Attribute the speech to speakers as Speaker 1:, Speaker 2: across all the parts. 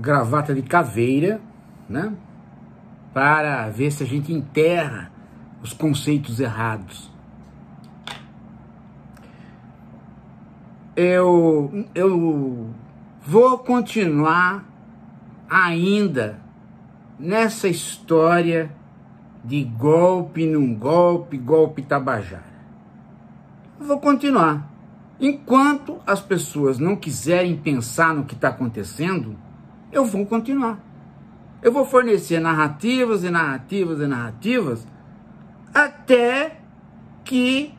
Speaker 1: gravata de caveira, né? Para ver se a gente enterra os conceitos errados. Eu, eu vou continuar ainda nessa história de golpe num golpe, golpe tabajara. vou continuar. Enquanto as pessoas não quiserem pensar no que está acontecendo, eu vou continuar. Eu vou fornecer narrativas e narrativas e narrativas até que,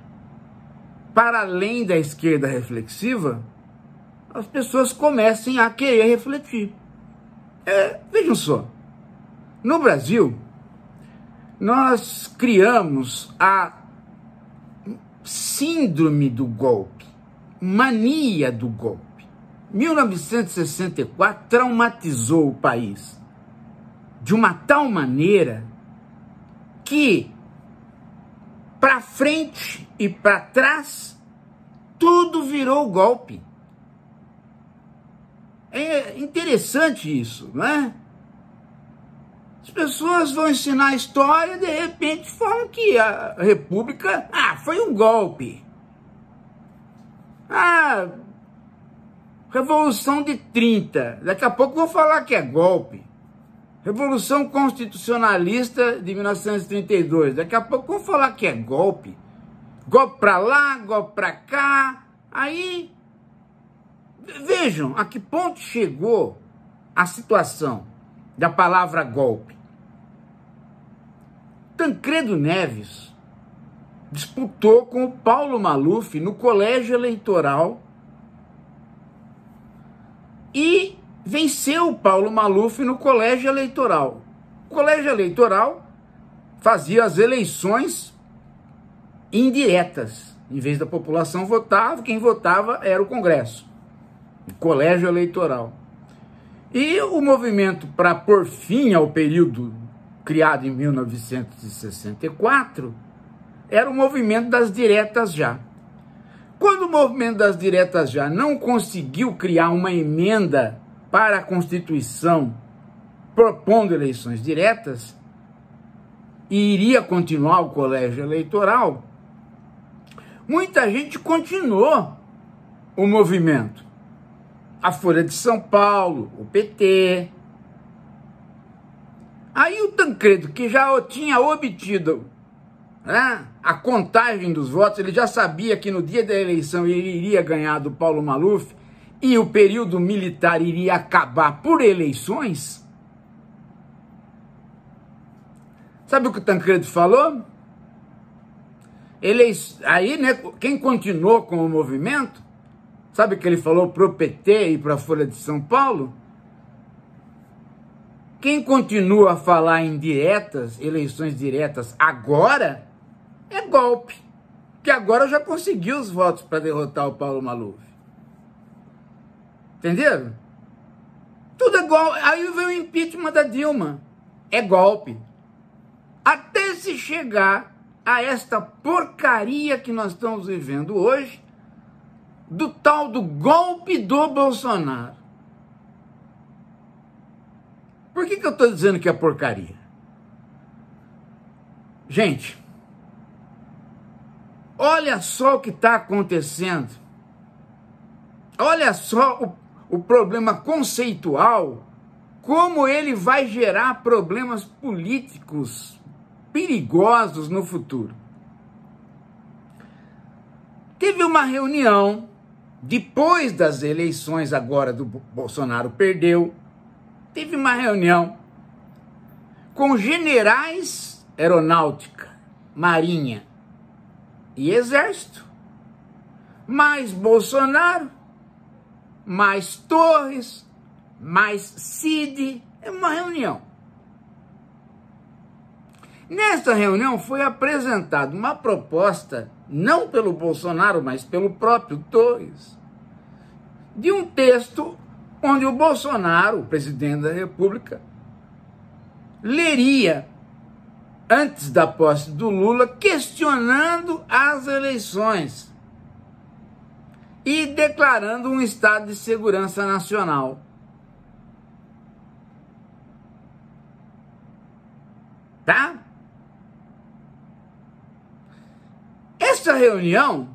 Speaker 1: para além da esquerda reflexiva, as pessoas comecem a querer refletir. É, vejam só, no Brasil, nós criamos a síndrome do golpe, mania do golpe. 1964 traumatizou o país de uma tal maneira que para frente e para trás tudo virou golpe. É interessante isso, não é? As pessoas vão ensinar a história e de repente falam que a República, ah, foi um golpe. Ah, Revolução de 30, daqui a pouco vou falar que é golpe. Revolução Constitucionalista de 1932, daqui a pouco vou falar que é golpe. Golpe para lá, golpe para cá. Aí, vejam a que ponto chegou a situação da palavra golpe. Tancredo Neves disputou com o Paulo Maluf no colégio eleitoral e venceu Paulo Maluf no colégio eleitoral. O colégio eleitoral fazia as eleições indiretas. Em vez da população votar, quem votava era o Congresso, o colégio eleitoral. E o movimento para pôr fim ao período criado em 1964 era o movimento das diretas já. Quando o movimento das diretas já não conseguiu criar uma emenda para a Constituição propondo eleições diretas, e iria continuar o colégio eleitoral, muita gente continuou o movimento. A Folha de São Paulo, o PT. Aí o Tancredo, que já tinha obtido né, a contagem dos votos, ele já sabia que no dia da eleição ele iria ganhar do Paulo Maluf e o período militar iria acabar por eleições? Sabe o que o Tancredo falou? Ele, aí, né, quem continuou com o movimento, sabe o que ele falou para o PT e para a Folha de São Paulo? Quem continua a falar em diretas, eleições diretas agora, é golpe, que agora já conseguiu os votos para derrotar o Paulo Maluf. Entenderam? Tudo é golpe. Aí vem o impeachment da Dilma. É golpe. Até se chegar a esta porcaria que nós estamos vivendo hoje, do tal do golpe do Bolsonaro. Por que, que eu estou dizendo que é porcaria? Gente, Olha só o que está acontecendo. Olha só o, o problema conceitual, como ele vai gerar problemas políticos perigosos no futuro. Teve uma reunião depois das eleições agora do Bolsonaro perdeu, teve uma reunião com generais aeronáutica, marinha, e exército. Mais Bolsonaro, mais Torres, mais Cid, é uma reunião. Nesta reunião foi apresentada uma proposta, não pelo Bolsonaro, mas pelo próprio Torres, de um texto onde o Bolsonaro, o presidente da República, leria antes da posse do Lula, questionando as eleições e declarando um estado de segurança nacional. Tá? Essa reunião,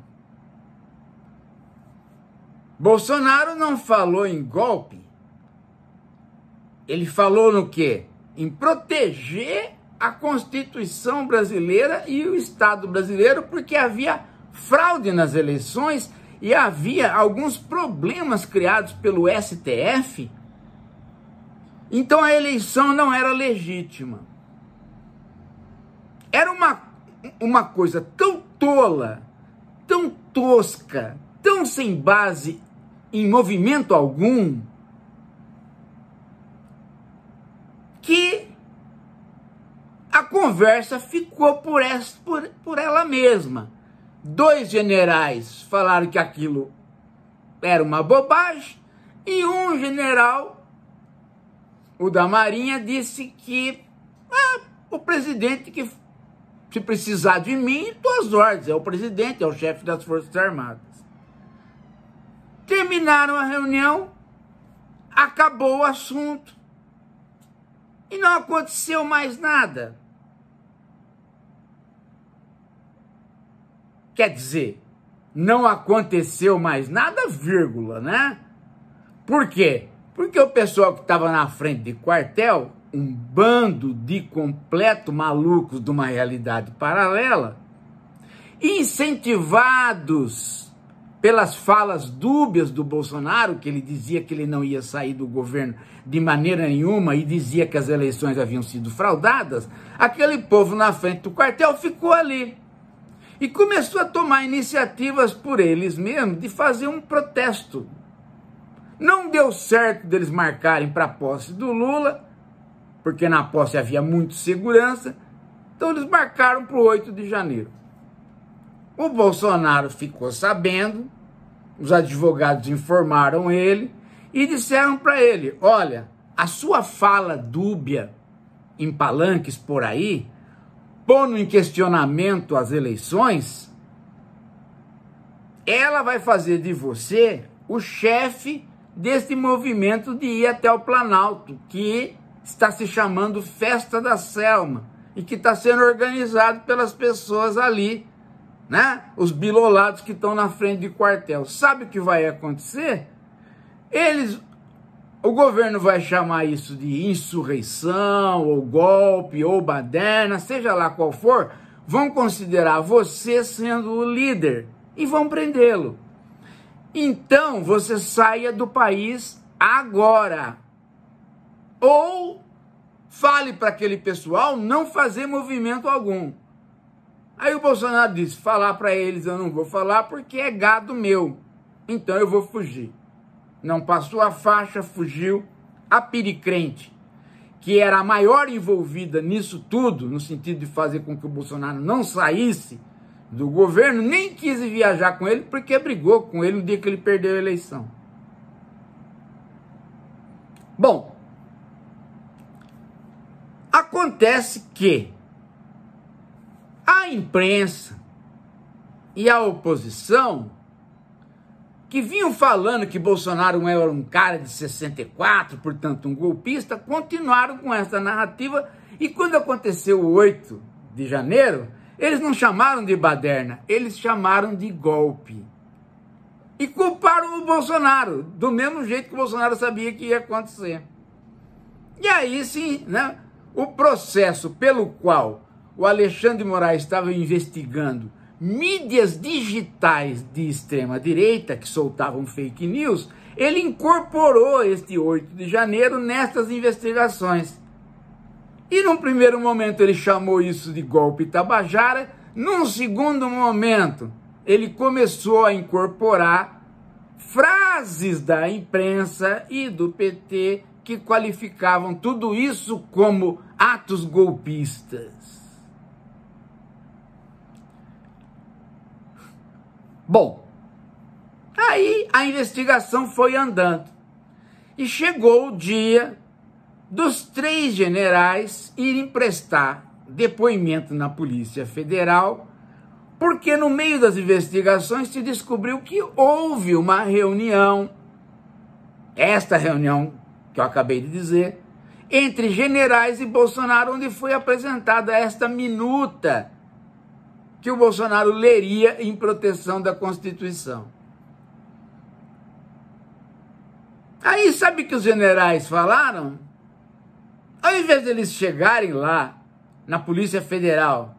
Speaker 1: Bolsonaro não falou em golpe. Ele falou no quê? Em proteger a Constituição brasileira e o Estado brasileiro, porque havia fraude nas eleições e havia alguns problemas criados pelo STF. Então a eleição não era legítima. Era uma, uma coisa tão tola, tão tosca, tão sem base em movimento algum. conversa ficou por, essa, por, por ela mesma. Dois generais falaram que aquilo era uma bobagem e um general, o da Marinha, disse que ah, o presidente que se precisar de mim, tuas ordens, é o presidente, é o chefe das Forças Armadas. Terminaram a reunião, acabou o assunto e não aconteceu mais nada. Quer dizer, não aconteceu mais nada, vírgula, né? Por quê? Porque o pessoal que estava na frente de quartel, um bando de completo malucos de uma realidade paralela, incentivados pelas falas dúbias do Bolsonaro, que ele dizia que ele não ia sair do governo de maneira nenhuma e dizia que as eleições haviam sido fraudadas, aquele povo na frente do quartel ficou ali e começou a tomar iniciativas por eles mesmos de fazer um protesto. Não deu certo deles marcarem para a posse do Lula, porque na posse havia muito segurança, então eles marcaram para o 8 de janeiro. O Bolsonaro ficou sabendo, os advogados informaram ele e disseram para ele: olha, a sua fala dúbia em palanques por aí pondo em questionamento as eleições, ela vai fazer de você o chefe deste movimento de ir até o Planalto, que está se chamando Festa da Selma e que está sendo organizado pelas pessoas ali, né? Os bilolados que estão na frente de quartel. Sabe o que vai acontecer? Eles o governo vai chamar isso de insurreição, ou golpe, ou baderna, seja lá qual for, vão considerar você sendo o líder e vão prendê-lo. Então você saia do país agora. Ou fale para aquele pessoal não fazer movimento algum. Aí o Bolsonaro disse: falar para eles eu não vou falar porque é gado meu. Então eu vou fugir não passou a faixa, fugiu. A Piricrente, que era a maior envolvida nisso tudo, no sentido de fazer com que o Bolsonaro não saísse do governo, nem quis viajar com ele porque brigou com ele no dia que ele perdeu a eleição. Bom, acontece que a imprensa e a oposição que vinham falando que Bolsonaro era é um cara de 64, portanto um golpista, continuaram com essa narrativa e quando aconteceu o 8 de janeiro, eles não chamaram de baderna, eles chamaram de golpe. E culparam o Bolsonaro, do mesmo jeito que o Bolsonaro sabia que ia acontecer. E aí sim, né, o processo pelo qual o Alexandre Moraes estava investigando mídias digitais de extrema direita que soltavam fake news, ele incorporou este 8 de janeiro nestas investigações. E num primeiro momento ele chamou isso de golpe Tabajara, num segundo momento ele começou a incorporar frases da imprensa e do PT que qualificavam tudo isso como atos golpistas. Bom, aí a investigação foi andando e chegou o dia dos três generais irem prestar depoimento na Polícia Federal, porque no meio das investigações se descobriu que houve uma reunião, esta reunião que eu acabei de dizer, entre generais e Bolsonaro, onde foi apresentada esta minuta que o Bolsonaro leria em proteção da Constituição. Aí sabe que os generais falaram? Ao invés deles chegarem lá na Polícia Federal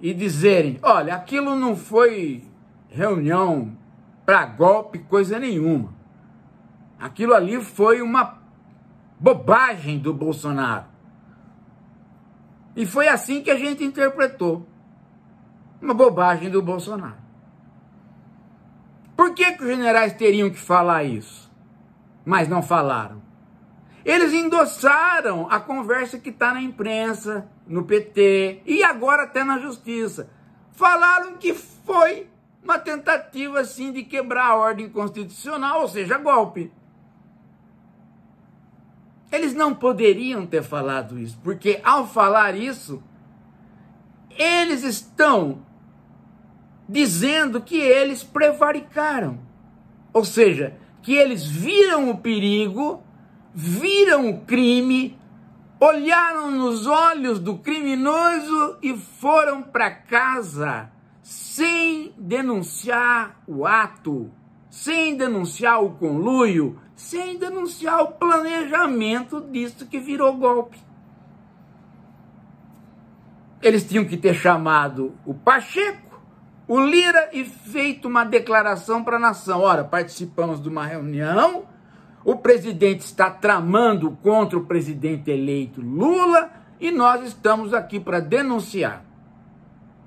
Speaker 1: e dizerem: olha, aquilo não foi reunião para golpe, coisa nenhuma. Aquilo ali foi uma bobagem do Bolsonaro. E foi assim que a gente interpretou. Uma bobagem do Bolsonaro. Por que, que os generais teriam que falar isso? Mas não falaram. Eles endossaram a conversa que está na imprensa, no PT e agora até na justiça. Falaram que foi uma tentativa assim de quebrar a ordem constitucional, ou seja, golpe. Eles não poderiam ter falado isso, porque ao falar isso, eles estão dizendo que eles prevaricaram. Ou seja, que eles viram o perigo, viram o crime, olharam nos olhos do criminoso e foram para casa sem denunciar o ato, sem denunciar o conluio, sem denunciar o planejamento disso que virou golpe. Eles tinham que ter chamado o Pacheco, o Lira e feito uma declaração para a nação. Ora, participamos de uma reunião, o presidente está tramando contra o presidente eleito Lula e nós estamos aqui para denunciar.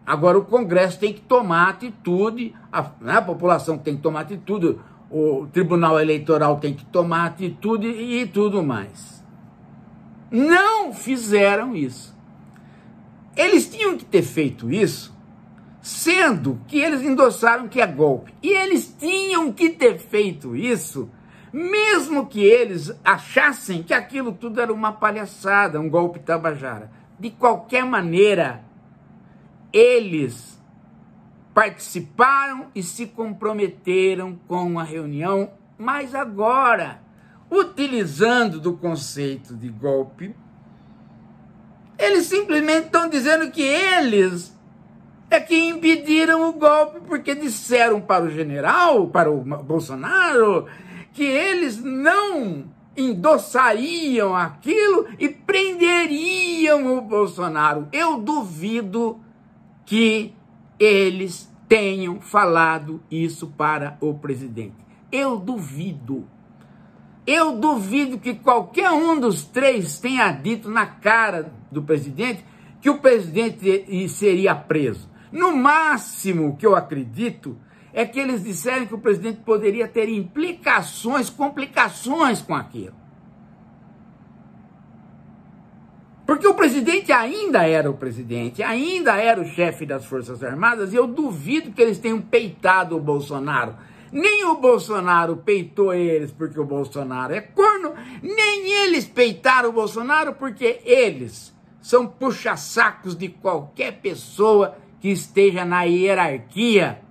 Speaker 1: Agora o Congresso tem que tomar atitude, a, né, a população tem que tomar atitude, o Tribunal Eleitoral tem que tomar atitude e tudo mais. Não fizeram isso. Eles tinham que ter feito isso, sendo que eles endossaram que é golpe. E eles tinham que ter feito isso, mesmo que eles achassem que aquilo tudo era uma palhaçada, um golpe tabajara. De qualquer maneira, eles participaram e se comprometeram com a reunião, mas agora, utilizando do conceito de golpe eles simplesmente estão dizendo que eles é que impediram o golpe, porque disseram para o general, para o Bolsonaro, que eles não endossariam aquilo e prenderiam o Bolsonaro. Eu duvido que eles tenham falado isso para o presidente. Eu duvido. Eu duvido que qualquer um dos três tenha dito na cara do presidente, que o presidente seria preso. No máximo que eu acredito é que eles disseram que o presidente poderia ter implicações, complicações com aquilo. Porque o presidente ainda era o presidente, ainda era o chefe das Forças Armadas, e eu duvido que eles tenham peitado o Bolsonaro. Nem o Bolsonaro peitou eles porque o Bolsonaro é corno, nem eles peitaram o Bolsonaro porque eles são puxa-sacos de qualquer pessoa que esteja na hierarquia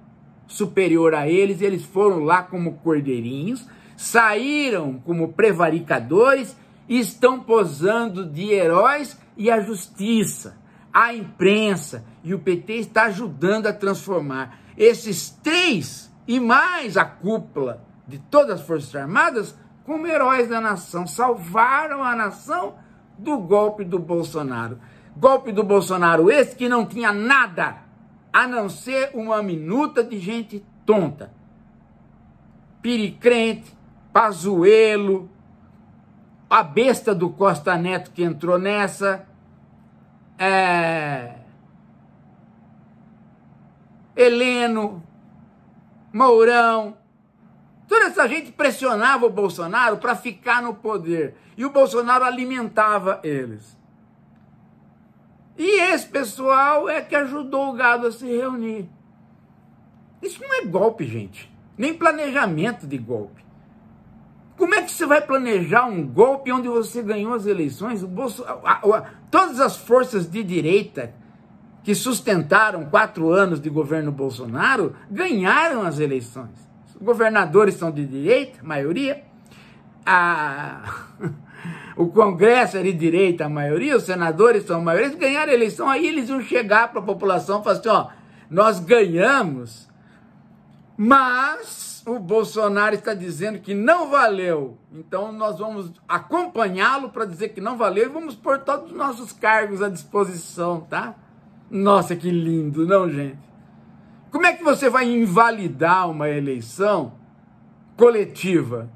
Speaker 1: superior a eles. Eles foram lá como cordeirinhos, saíram como prevaricadores e estão posando de heróis e a justiça, a imprensa e o PT está ajudando a transformar esses três e mais a cúpula de todas as Forças Armadas como heróis da nação, salvaram a nação do golpe do Bolsonaro. Golpe do Bolsonaro esse que não tinha nada a não ser uma minuta de gente tonta. Piricrente, Pazuelo, a besta do Costa Neto que entrou nessa. É... Heleno, Mourão, Toda essa gente pressionava o Bolsonaro para ficar no poder. E o Bolsonaro alimentava eles. E esse pessoal é que ajudou o gado a se reunir. Isso não é golpe, gente. Nem planejamento de golpe. Como é que você vai planejar um golpe onde você ganhou as eleições? O Bolso... todas as forças de direita que sustentaram quatro anos de governo Bolsonaro ganharam as eleições governadores são de direita, maioria, a... o Congresso é de direita, a maioria, os senadores são a maioria, eles ganharam a eleição, aí eles iam chegar para a população e falar assim, ó, nós ganhamos, mas o Bolsonaro está dizendo que não valeu, então nós vamos acompanhá-lo para dizer que não valeu e vamos pôr todos os nossos cargos à disposição, tá? Nossa, que lindo, não, gente? Como é que você vai invalidar uma eleição coletiva?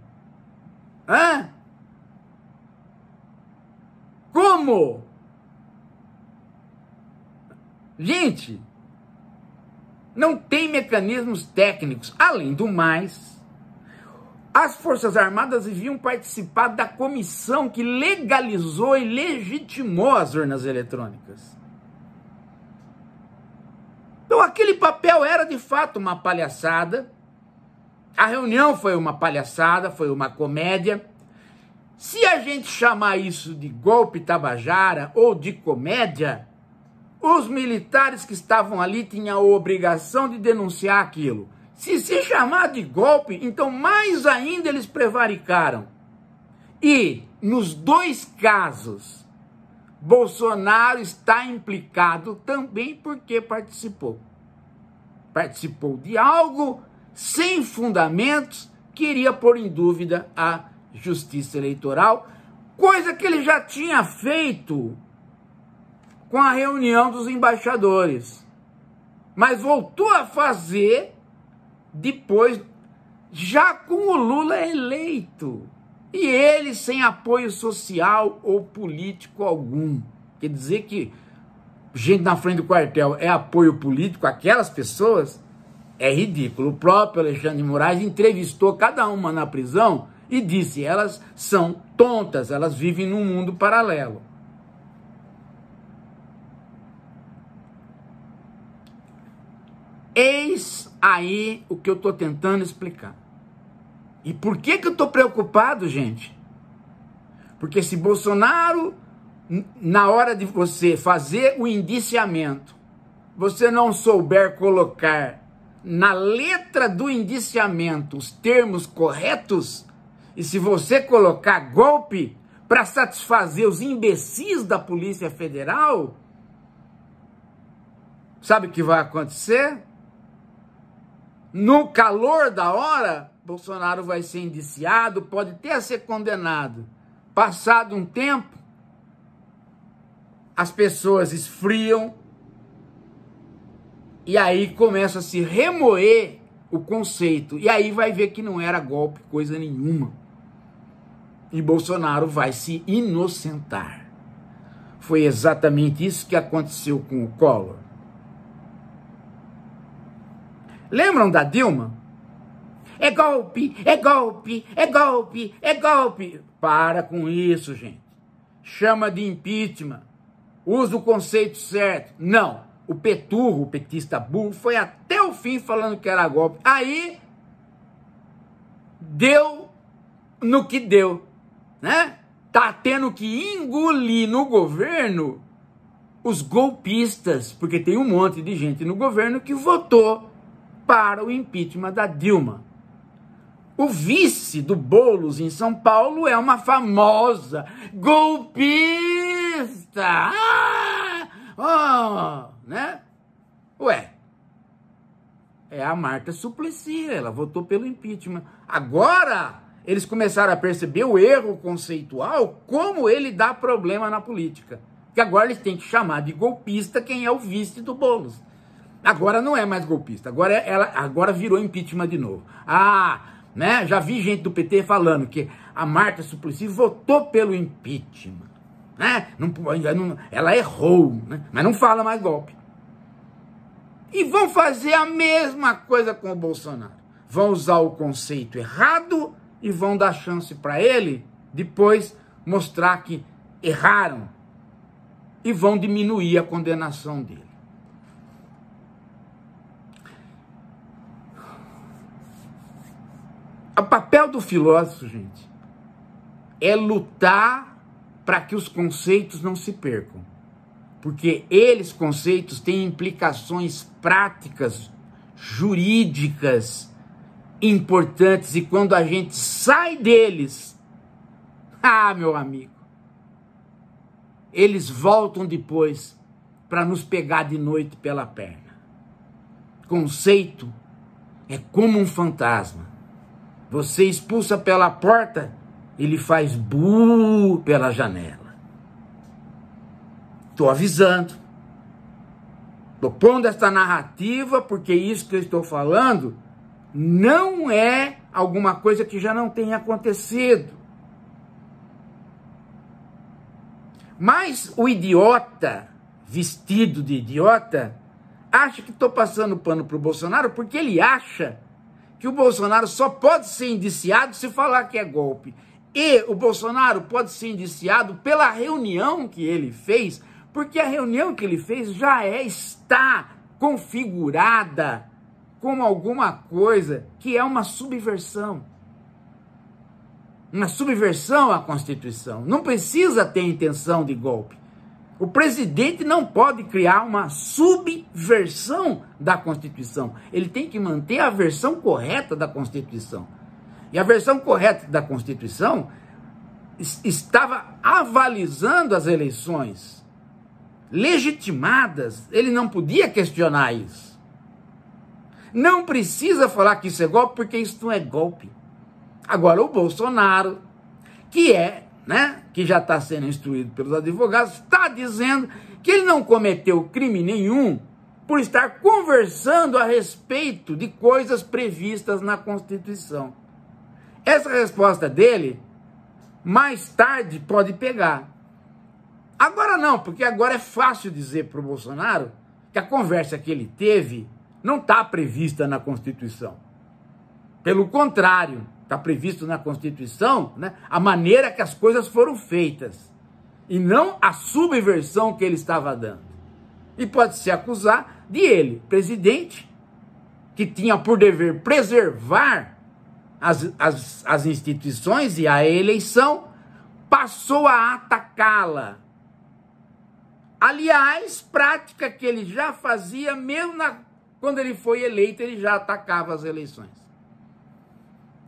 Speaker 1: Hã? Como? Gente, não tem mecanismos técnicos. Além do mais, as Forças Armadas deviam participar da comissão que legalizou e legitimou as urnas eletrônicas. Então aquele papel era de fato uma palhaçada. A reunião foi uma palhaçada, foi uma comédia. Se a gente chamar isso de golpe tabajara ou de comédia, os militares que estavam ali tinham a obrigação de denunciar aquilo. Se se chamar de golpe, então mais ainda eles prevaricaram. E nos dois casos, Bolsonaro está implicado também porque participou. Participou de algo sem fundamentos que iria pôr em dúvida a justiça eleitoral, coisa que ele já tinha feito com a reunião dos embaixadores. Mas voltou a fazer depois, já com o Lula eleito. E ele sem apoio social ou político algum. Quer dizer que gente na frente do quartel é apoio político aquelas pessoas? É ridículo. O próprio Alexandre de Moraes entrevistou cada uma na prisão e disse: elas são tontas, elas vivem num mundo paralelo. Eis aí o que eu estou tentando explicar. E por que, que eu estou preocupado, gente? Porque se Bolsonaro, na hora de você fazer o indiciamento, você não souber colocar na letra do indiciamento os termos corretos, e se você colocar golpe para satisfazer os imbecis da Polícia Federal, sabe o que vai acontecer? No calor da hora, Bolsonaro vai ser indiciado, pode até ser condenado. Passado um tempo, as pessoas esfriam e aí começa a se remoer o conceito. E aí vai ver que não era golpe coisa nenhuma. E Bolsonaro vai se inocentar. Foi exatamente isso que aconteceu com o Collor. Lembram da Dilma? é golpe, é golpe, é golpe, é golpe. Para com isso, gente. Chama de impeachment. Usa o conceito certo. Não. O Peturro, o petista burro, foi até o fim falando que era golpe. Aí deu no que deu, né? Tá tendo que engolir no governo os golpistas, porque tem um monte de gente no governo que votou para o impeachment da Dilma. O vice do Bolos em São Paulo é uma famosa golpista. Ah! Oh, né? Ué. É a Marta Suplicy, ela votou pelo impeachment. Agora eles começaram a perceber o erro conceitual, como ele dá problema na política. Que agora eles têm que chamar de golpista quem é o vice do Bolos. Agora não é mais golpista, agora é, ela agora virou impeachment de novo. Ah, né? Já vi gente do PT falando que a Marta Suplicy votou pelo impeachment, né? Não, ela errou, né? mas não fala mais golpe. E vão fazer a mesma coisa com o Bolsonaro. Vão usar o conceito errado e vão dar chance para ele depois mostrar que erraram e vão diminuir a condenação dele. O papel do filósofo, gente, é lutar para que os conceitos não se percam. Porque eles, conceitos, têm implicações práticas, jurídicas importantes. E quando a gente sai deles, ah, meu amigo, eles voltam depois para nos pegar de noite pela perna. Conceito é como um fantasma você expulsa pela porta, ele faz bu pela janela. Estou avisando. Estou pondo esta narrativa, porque isso que eu estou falando não é alguma coisa que já não tenha acontecido. Mas o idiota, vestido de idiota, acha que estou passando pano para o Bolsonaro porque ele acha que o Bolsonaro só pode ser indiciado se falar que é golpe. E o Bolsonaro pode ser indiciado pela reunião que ele fez, porque a reunião que ele fez já é, está configurada como alguma coisa que é uma subversão. Uma subversão à Constituição. Não precisa ter intenção de golpe. O presidente não pode criar uma subversão da Constituição. Ele tem que manter a versão correta da Constituição. E a versão correta da Constituição estava avalizando as eleições legitimadas. Ele não podia questionar isso. Não precisa falar que isso é golpe, porque isso não é golpe. Agora, o Bolsonaro, que é né, que já está sendo instruído pelos advogados, está dizendo que ele não cometeu crime nenhum por estar conversando a respeito de coisas previstas na Constituição. Essa resposta dele, mais tarde, pode pegar. Agora não, porque agora é fácil dizer para o Bolsonaro que a conversa que ele teve não está prevista na Constituição. Pelo contrário, está previsto na Constituição, né, a maneira que as coisas foram feitas, e não a subversão que ele estava dando. E pode se acusar de ele, presidente, que tinha por dever preservar as, as, as instituições e a eleição, passou a atacá-la. Aliás, prática que ele já fazia, mesmo na, quando ele foi eleito, ele já atacava as eleições.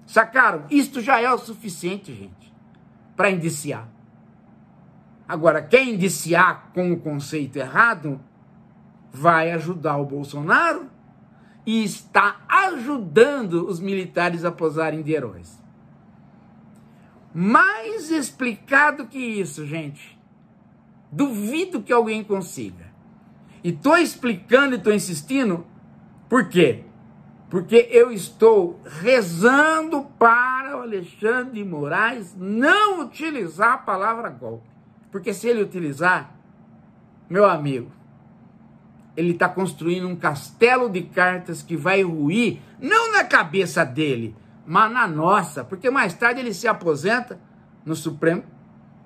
Speaker 1: Sacaram? Isto já é o suficiente, gente, para indiciar. Agora, quem indiciar com o conceito errado vai ajudar o Bolsonaro e está ajudando os militares a posarem de heróis. Mais explicado que isso, gente. Duvido que alguém consiga. E tô explicando e tô insistindo, por quê? porque eu estou rezando para o Alexandre de Moraes não utilizar a palavra golpe. Porque se ele utilizar, meu amigo, ele está construindo um castelo de cartas que vai ruir, não na cabeça dele, mas na nossa. Porque mais tarde ele se aposenta no Supremo,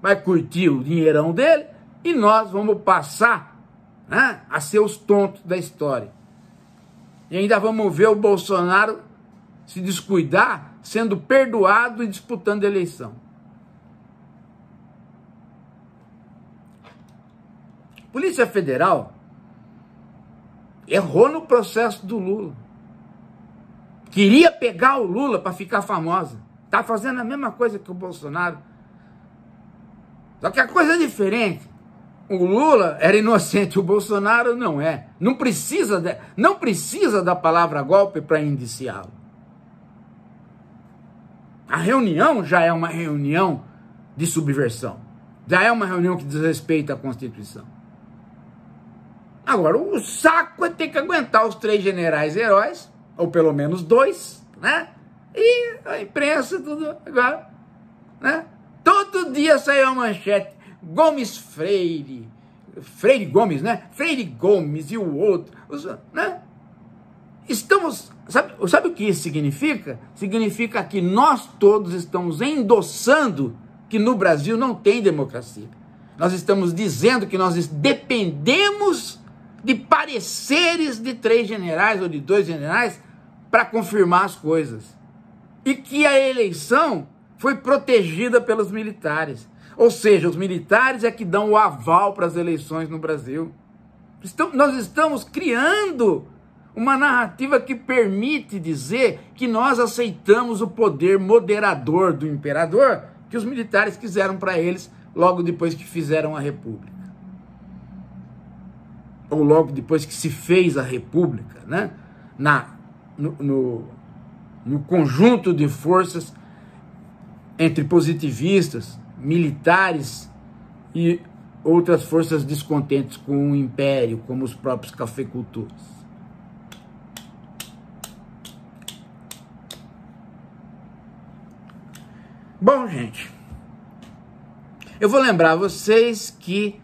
Speaker 1: vai curtir o dinheirão dele e nós vamos passar né, a ser os tontos da história. E ainda vamos ver o Bolsonaro se descuidar, sendo perdoado e disputando a eleição. Polícia Federal errou no processo do Lula. Queria pegar o Lula para ficar famosa. Tá fazendo a mesma coisa que o Bolsonaro. Só que a coisa é diferente o Lula era inocente, o Bolsonaro não é. Não precisa, de, não precisa da palavra golpe para indiciá-lo. A reunião já é uma reunião de subversão. Já é uma reunião que desrespeita a Constituição. Agora, o saco é ter que aguentar os três generais heróis, ou pelo menos dois, né? E a imprensa, tudo. Agora, né? Todo dia saiu a manchete Gomes Freire, Freire Gomes, né? Freire Gomes e o outro, os, né? Estamos, sabe, sabe o que isso significa? Significa que nós todos estamos endossando que no Brasil não tem democracia. Nós estamos dizendo que nós dependemos de pareceres de três generais ou de dois generais para confirmar as coisas. E que a eleição foi protegida pelos militares. Ou seja, os militares é que dão o aval para as eleições no Brasil. nós estamos criando uma narrativa que permite dizer que nós aceitamos o poder moderador do imperador que os militares quiseram para eles logo depois que fizeram a república. Ou logo depois que se fez a república, né? Na, no, no, no conjunto de forças entre positivistas, militares e outras forças descontentes com o império, como os próprios cafeicultores. Bom, gente, eu vou lembrar vocês que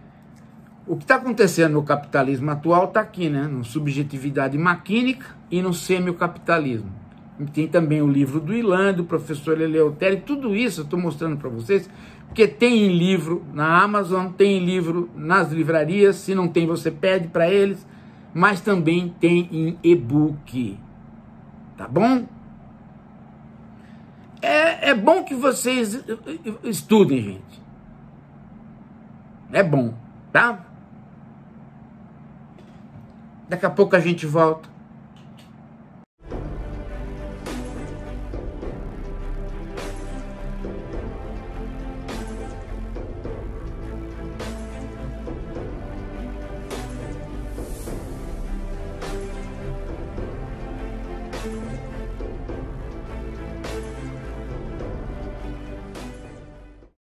Speaker 1: o que está acontecendo no capitalismo atual está aqui, né? No subjetividade maquínica e no semiocapitalismo tem também o livro do Ilan, do professor Eleutério, tudo isso eu estou mostrando para vocês, porque tem livro na Amazon, tem livro nas livrarias, se não tem você pede para eles, mas também tem em e-book, tá bom? É, é bom que vocês estudem, gente, é bom, tá? Daqui a pouco a gente volta